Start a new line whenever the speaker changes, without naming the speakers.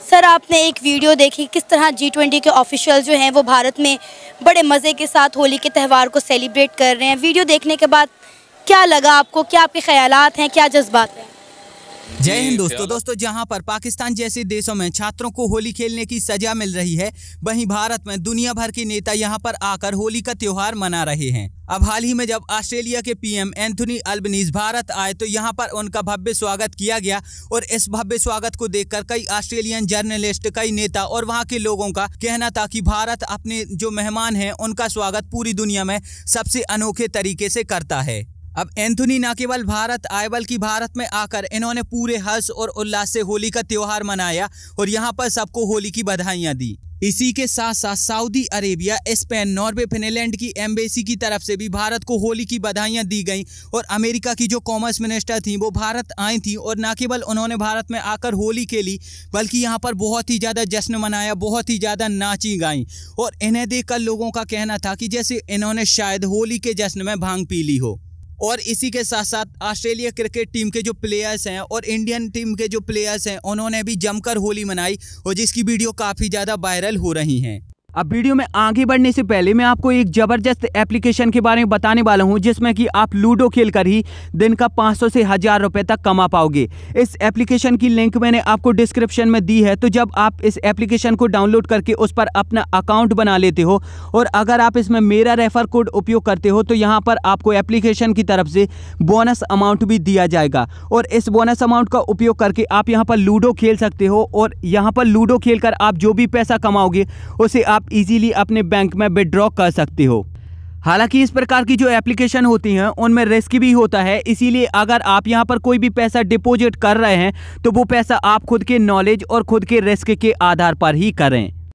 sir आपने एक video देखी किस तरह जी ट्वेंटी के ऑफिशियल जो हैं वो भारत में बड़े मज़े के साथ होली के त्यौहार को सेलिब्रेट कर रहे हैं वीडियो देखने के बाद क्या लगा आपको क्या आपके ख्याल हैं क्या जज्बात जय हिंद दोस्तों दोस्तों जहां पर पाकिस्तान जैसे देशों में छात्रों को होली खेलने की सजा मिल रही है वहीं भारत में दुनिया भर के नेता यहां पर आकर होली का त्योहार मना रहे हैं अब हाल ही में जब ऑस्ट्रेलिया के पीएम एंथनी अल्बनीज भारत आए तो यहां पर उनका भव्य स्वागत किया गया और इस भव्य स्वागत को देख कई ऑस्ट्रेलियन जर्नलिस्ट कई नेता और वहाँ के लोगों का कहना था की भारत अपने जो मेहमान हैं उनका स्वागत पूरी दुनिया में सबसे अनोखे तरीके से करता है अब एंथोनी न केवल भारत आए बल्कि भारत में आकर इन्होंने पूरे हर्ष और उल्लास से होली का त्यौहार मनाया और यहाँ पर सबको होली की बधाइयाँ दी इसी के साथ साथ Saudi Arabia Spain Norway Finland की एम्बेसी की तरफ से भी भारत को होली की बधाइयाँ दी गई और अमेरिका की जो कॉमर्स मिनिस्टर थी वो भारत आई थी और ना केवल उन्होंने भारत में आकर होली खेली बल्कि यहाँ पर बहुत ही ज़्यादा जश्न मनाया बहुत ही ज़्यादा नाची गाई और इन्हें देखकर लोगों का कहना था कि जैसे इन्होंने शायद होली के जश्न में भांग पी ली हो और इसी के साथ साथ ऑस्ट्रेलिया क्रिकेट टीम के जो प्लेयर्स हैं और इंडियन टीम के जो प्लेयर्स हैं उन्होंने भी जमकर होली मनाई और जिसकी वीडियो काफ़ी ज़्यादा वायरल हो रही हैं अब वीडियो में आगे बढ़ने से पहले मैं आपको एक ज़बरदस्त एप्लीकेशन के बारे में बताने वाला हूं जिसमें कि आप लूडो खेलकर ही दिन का 500 से हज़ार रुपए तक कमा पाओगे इस एप्लीकेशन की लिंक मैंने आपको डिस्क्रिप्शन में दी है तो जब आप इस एप्लीकेशन को डाउनलोड करके उस पर अपना अकाउंट बना लेते हो और अगर आप इसमें मेरा रेफर कोड उपयोग करते हो तो यहाँ पर आपको एप्लीकेशन की तरफ से बोनस अमाउंट भी दिया जाएगा और इस बोनस अमाउंट का उपयोग करके आप यहाँ पर लूडो खेल सकते हो और यहाँ पर लूडो खेल आप जो भी पैसा कमाओगे उसे आप आप इजीली अपने बैंक में विड्रॉ कर सकते हो हालांकि इस प्रकार की जो एप्लीकेशन होती हैं उनमें रिस्क भी होता है इसीलिए अगर आप यहां पर कोई भी पैसा डिपॉजिट कर रहे हैं तो वो पैसा आप खुद के नॉलेज और खुद के रिस्क के आधार पर ही करें